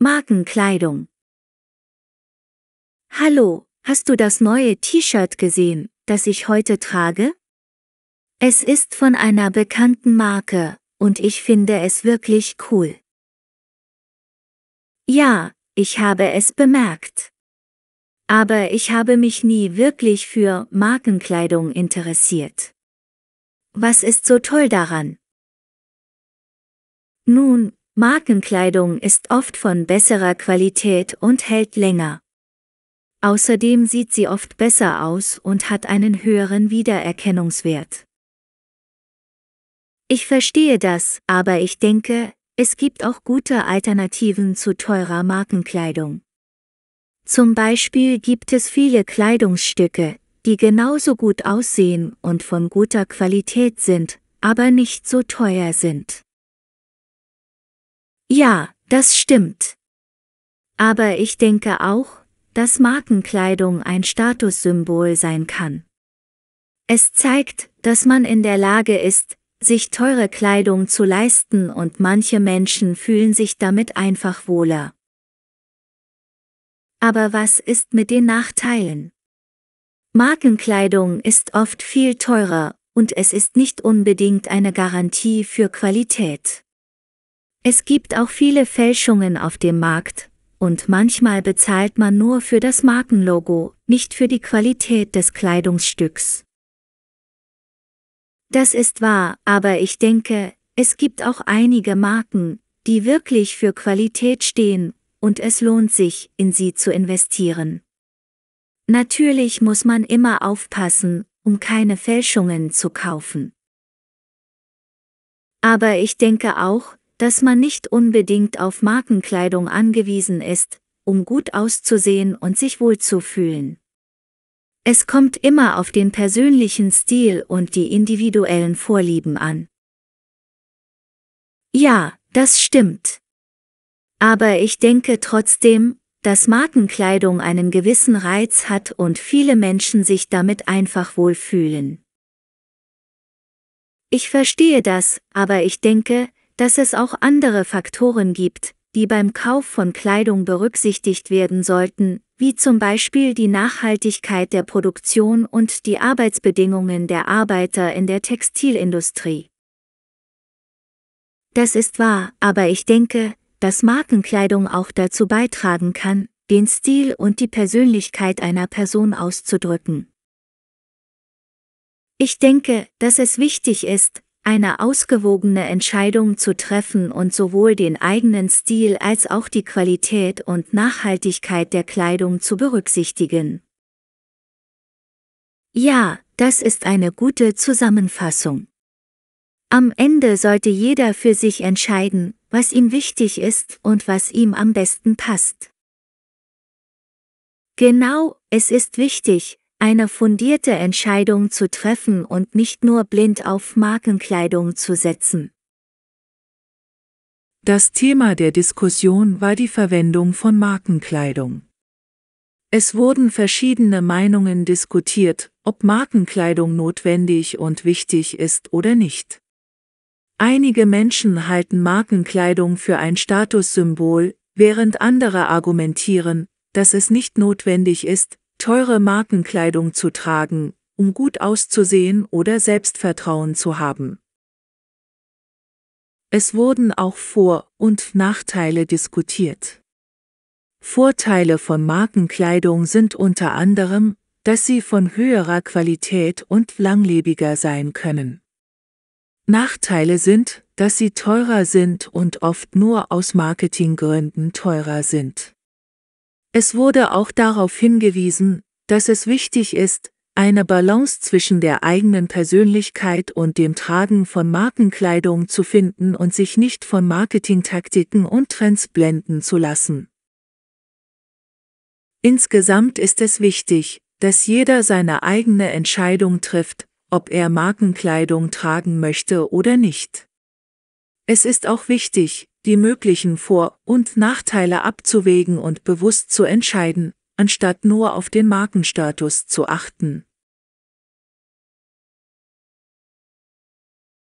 Markenkleidung. Hallo, hast du das neue T-Shirt gesehen, das ich heute trage? Es ist von einer bekannten Marke, und ich finde es wirklich cool. Ja, ich habe es bemerkt. Aber ich habe mich nie wirklich für Markenkleidung interessiert. Was ist so toll daran? Nun, Markenkleidung ist oft von besserer Qualität und hält länger. Außerdem sieht sie oft besser aus und hat einen höheren Wiedererkennungswert. Ich verstehe das, aber ich denke, es gibt auch gute Alternativen zu teurer Markenkleidung. Zum Beispiel gibt es viele Kleidungsstücke, die genauso gut aussehen und von guter Qualität sind, aber nicht so teuer sind. Ja, das stimmt. Aber ich denke auch, dass Markenkleidung ein Statussymbol sein kann. Es zeigt, dass man in der Lage ist, sich teure Kleidung zu leisten und manche Menschen fühlen sich damit einfach wohler. Aber was ist mit den Nachteilen? Markenkleidung ist oft viel teurer und es ist nicht unbedingt eine Garantie für Qualität. Es gibt auch viele Fälschungen auf dem Markt, und manchmal bezahlt man nur für das Markenlogo, nicht für die Qualität des Kleidungsstücks. Das ist wahr, aber ich denke, es gibt auch einige Marken, die wirklich für Qualität stehen, und es lohnt sich, in sie zu investieren. Natürlich muss man immer aufpassen, um keine Fälschungen zu kaufen. Aber ich denke auch, dass man nicht unbedingt auf Markenkleidung angewiesen ist, um gut auszusehen und sich wohlzufühlen. Es kommt immer auf den persönlichen Stil und die individuellen Vorlieben an. Ja, das stimmt. Aber ich denke trotzdem, dass Markenkleidung einen gewissen Reiz hat und viele Menschen sich damit einfach wohlfühlen. Ich verstehe das, aber ich denke, dass es auch andere Faktoren gibt, die beim Kauf von Kleidung berücksichtigt werden sollten, wie zum Beispiel die Nachhaltigkeit der Produktion und die Arbeitsbedingungen der Arbeiter in der Textilindustrie. Das ist wahr, aber ich denke, dass Markenkleidung auch dazu beitragen kann, den Stil und die Persönlichkeit einer Person auszudrücken. Ich denke, dass es wichtig ist, eine ausgewogene Entscheidung zu treffen und sowohl den eigenen Stil als auch die Qualität und Nachhaltigkeit der Kleidung zu berücksichtigen. Ja, das ist eine gute Zusammenfassung. Am Ende sollte jeder für sich entscheiden, was ihm wichtig ist und was ihm am besten passt. Genau, es ist wichtig, eine fundierte Entscheidung zu treffen und nicht nur blind auf Markenkleidung zu setzen. Das Thema der Diskussion war die Verwendung von Markenkleidung. Es wurden verschiedene Meinungen diskutiert, ob Markenkleidung notwendig und wichtig ist oder nicht. Einige Menschen halten Markenkleidung für ein Statussymbol, während andere argumentieren, dass es nicht notwendig ist, teure Markenkleidung zu tragen, um gut auszusehen oder Selbstvertrauen zu haben. Es wurden auch Vor- und Nachteile diskutiert. Vorteile von Markenkleidung sind unter anderem, dass sie von höherer Qualität und langlebiger sein können. Nachteile sind, dass sie teurer sind und oft nur aus Marketinggründen teurer sind. Es wurde auch darauf hingewiesen, dass es wichtig ist, eine Balance zwischen der eigenen Persönlichkeit und dem Tragen von Markenkleidung zu finden und sich nicht von Marketingtaktiken und Trends blenden zu lassen. Insgesamt ist es wichtig, dass jeder seine eigene Entscheidung trifft, ob er Markenkleidung tragen möchte oder nicht. Es ist auch wichtig, die möglichen Vor- und Nachteile abzuwägen und bewusst zu entscheiden, anstatt nur auf den Markenstatus zu achten.